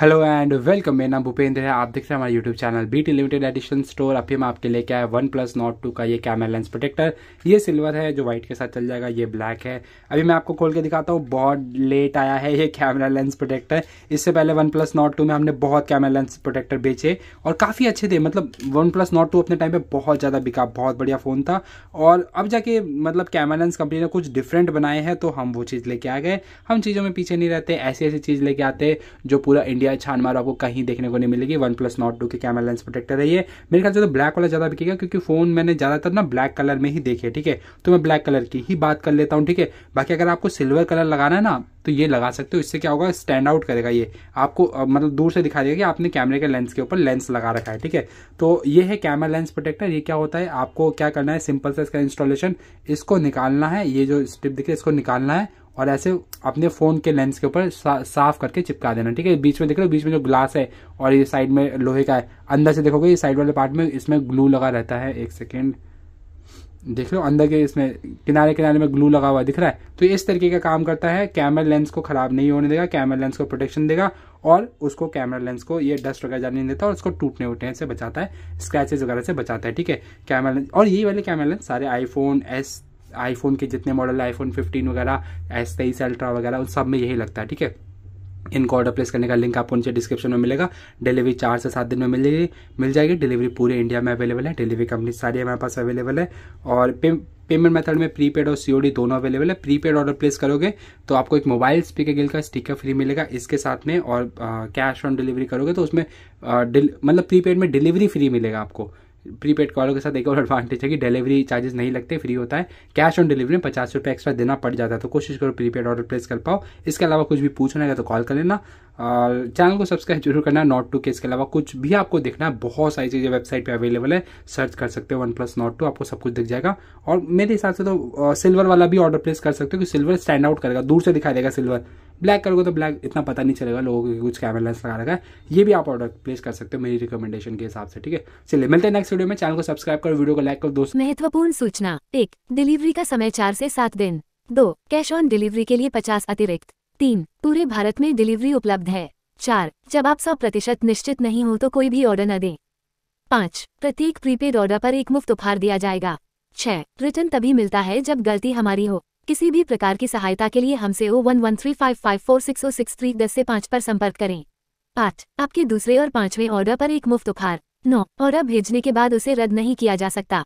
hello and welcome मेरा नाम भूपेंद्र है आप देख रहे हैं हमारे YouTube channel B T limited edition store अभी हम आपके लेके आए वन प्लस नॉट टू का ये कैमरा लेंस प्रोटेक्टर ये सिल्वर है जो व्हाइट के साथ चल जाएगा ये ब्लैक है अभी मैं आपको खोल के दिखाता हूँ बहुत लेट आया है ये कैमरा लेंस प्रोटेक्टर इससे पहले वन प्लस नॉट टू में हमने बहुत कैमरा लेंस प्रोटेक्टर बेचे और काफ़ी अच्छे थे मतलब वन प्लस नॉट टू अपने टाइम पर बहुत ज़्यादा बिका बहुत बढ़िया फ़ोन था और अब जाके मतलब कैमरा लेंस कंपनी ने कुछ डिफरेंट बनाए हैं तो हम वो चीज़ लेके आ गए हम चीज़ों में पीछे नहीं रहते ऐसी ऐसी चीज़ लेके आते जो पूरा इंडिया छान मारो आपको कहीं देखने को नहीं मिलेगी वन प्लस नॉट टू के कैमरा लेंस प्रोटेक्टर है ये मेरे ख्याल से तो ब्लैक वाला ज़्यादा बिकेगा क्योंकि फ़ोन मैंने ज़्यादातर ना ब्लैक कलर में ही देखे ठीक है तो मैं ब्लैक कलर की ही बात कर लेता हूँ ठीक है बाकी अगर आपको सिल्वर कलर लगाना है ना तो ये लगा सकते हो इससे क्या होगा स्टैंड आउट करेगा ये आपको मतलब दूर से दिखा देगा कि आपने कैमरे के लेंस के ऊपर लेंस लगा रखा है ठीक है तो ये है कैमरा लेंस प्रोटेक्टर ये क्या होता है आपको क्या करना है सिंपल से इसका इंस्टॉलेशन इसको निकालना है ये जो स्ट्रिप दिखे इसको निकालना है और ऐसे अपने फोन के लेंस के ऊपर सा, साफ करके चिपका देना ठीक है बीच में देख रहे हो बीच में जो ग्लास है और ये साइड में लोहे का है अंदर से देखोगे ये साइड वाले पार्ट में इसमें ग्लू लगा रहता है एक सेकेंड देख लो अंदर के इसमें किनारे किनारे में ग्लू लगा हुआ दिख रहा है तो इस तरीके का काम करता है कैमरा लेंस को खराब नहीं होने देगा कैमरा लेंस को प्रोटेक्शन देगा और उसको कैमरा लेंस को ये डस्ट वगैरह जाने नहीं देता और उसको टूटने उठने से बचाता है स्क्रैचेज वगैरह से बचाता है ठीक है कैमरा लेंस और यही वाले कैमरा लेंस सारे आईफोन एस आईफोन के जितने मॉडल आईफोन 15 वगैरह एस तेईस अल्ट्रा वगैरह उन सब में यही लगता है ठीक है इनको ऑर्डर प्लेस करने का लिंक आपको नीचे डिस्क्रिप्शन में मिलेगा डिलीवरी चार से सात दिन में मिलेगी मिल जाएगी डिलीवरी पूरे इंडिया में अवेलेबल है डिलीवरी कंपनी सारी हमारे पास अवेलेबल है और पे, पेमेंट मेथड में प्रीपेड और सीओडी दोनों अवेलेबल है प्रीपेड ऑर्डर प्लेस करोगे तो आपको एक मोबाइल स्पीकर गिल का स्टिकर फ्री मिलेगा इसके साथ में और कैश ऑन डिलीवरी करोगे तो उसमें मतलब प्रीपेड में डिलीवरी फ्री मिलेगा आपको प्रीपेड कॉलों के साथ एक और एडवांटेज है कि डिलीवरी चार्जेस नहीं लगते फ्री होता है कैश ऑन डिलीवरी में पचास रुपये एक्स्ट्रा देना पड़ जाता है तो कोशिश करो प्रीपेड ऑर्डर प्लेस कर पाओ इसके अलावा कुछ भी पूछना है तो कॉल कर लेना और चैनल को सब्सक्राइब जरूर करना नॉट टू के इसके अलावा कुछ भी आपको देखना है बहुत सारी चीज़ें वेबसाइट पर अवेलेबल है सर्च कर सकते हो वन प्लस नॉट टू आपको सब कुछ दिख जाएगा और मेरे हिसाब से तो सिल्वर वाला भी ऑर्डर प्लेस कर सकते हो कि सिल्वर स्टैंड आउट करेगा दूर से दिखाई देगा सिल्वर ब्लैक कलर को तो ब्लैक इतना पता नहीं चलेगा लोगों के कुछ कैमरा लेंस लगा रखा है ये भी आप ऑर्डर प्लेस कर सकते हो मेरी रिकमेंडेशन के हिसाब से ठीक है चलिए मिलते हैं नेक्स्ट वीडियो में चैनल को सब्सक्राइब करो वीडियो को लाइक करो दोस्तों महत्वपूर्ण सूचना एक डिलीवरी का समय चार से सात दिन दो कैश ऑन डिलीवरी के लिए पचास अतिरिक्त तीन पूरे भारत में डिलीवरी उपलब्ध है चार जब आप सौ प्रतिशत निश्चित नहीं हो तो कोई भी ऑर्डर न दें पाँच प्रत्येक प्रीपेड ऑर्डर पर एक मुफ्त उपहार दिया जाएगा छह रिटर्न तभी मिलता है जब गलती हमारी हो किसी भी प्रकार की सहायता के लिए हमसे O one one three five five four six O six three दस से पाँच पर संपर्क करें आठ आपके दूसरे और पांचवें ऑर्डर पर एक मुफ्त उपहार नौ ऑर्डर भेजने के बाद उसे रद्द नहीं किया जा सकता